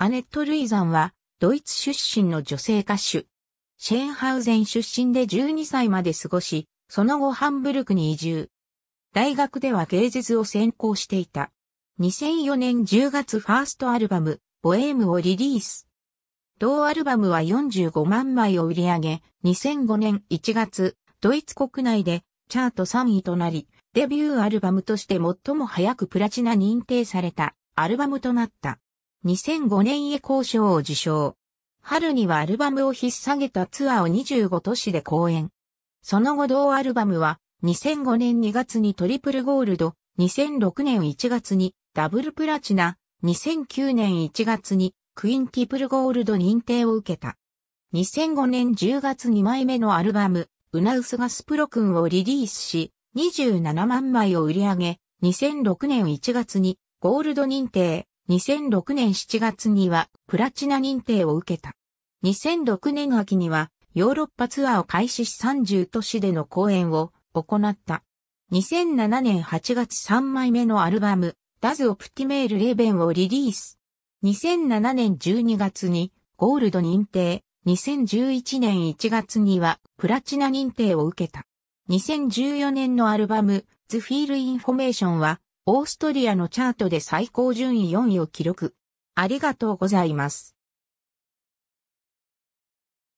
アネット・ルイザンは、ドイツ出身の女性歌手。シェーンハウゼン出身で12歳まで過ごし、その後ハンブルクに移住。大学では芸術を専攻していた。2004年10月ファーストアルバム、ボエームをリリース。同アルバムは45万枚を売り上げ、2005年1月、ドイツ国内でチャート3位となり、デビューアルバムとして最も早くプラチナ認定されたアルバムとなった。2005年へ交渉を受賞。春にはアルバムを引っ提げたツアーを25都市で公演。その後同アルバムは2005年2月にトリプルゴールド、2006年1月にダブルプラチナ、2009年1月にクインティプルゴールド認定を受けた。2005年10月2枚目のアルバム、ウナウスガスプロ君をリリースし、27万枚を売り上げ、2006年1月にゴールド認定、2006年7月にはプラチナ認定を受けた。2006年秋にはヨーロッパツアーを開始し30都市での公演を行った。2007年8月3枚目のアルバム、d ズ・ s Optimale l e をリリース。2007年12月にゴールド認定、2011年1月にはプラチナ認定を受けた。2014年のアルバム、The Feel Information はオーストリアのチャートで最高順位4位を記録。ありがとうございます。